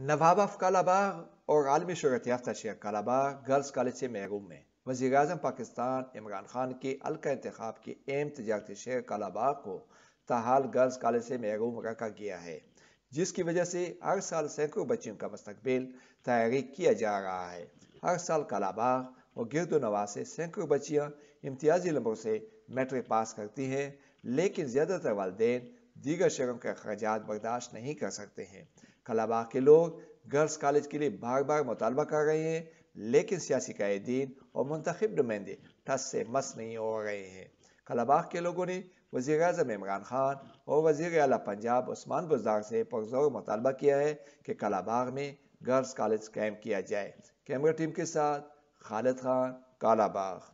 नवाब of Kalabagh और आलमी शहरत याफ्ता शेख कालाबाग गर्ल्स कॉलेज से महरूम में वजी अजम पाकिस्तान इमरान खान के अलका इंतखब के एम तजारती शेख कालाबाग को तहाल गर्ल्स कॉलेज से महरूम रखा गया है जिसकी वजह से हर साल सैकड़ों बच्चियों का मस्तबिल तैयारी किया जा रहा है हर साल कालाबाग और गिरद नवाज से सैकड़ों बच्चियाँ इम्तियाजी लम्बों से मेट्रिक पास करती हैं लेकिन ज़्यादातर वालदेन दीगर शहरों के अखराज बर्दाश्त नहीं कर सकते हैं कलाबाग के लोग गर्ल्स कॉलेज के लिए बार बार मुतालबा कर रहे हैं लेकिन सियासी कायदीन और मंतखब नुमाइंदे ठस से मस नहीं हो रहे हैं कलाबाग के लोगों ने वजीर अजम इमरान खान और वजीर अला पंजाब उस्मान बुजार से पुरजोर मुतालबा किया है कि कलाबाग में गर्ल्स कॉलेज कैम्प किया जाए कैमरा टीम के साथ खालिद खान कालाबाग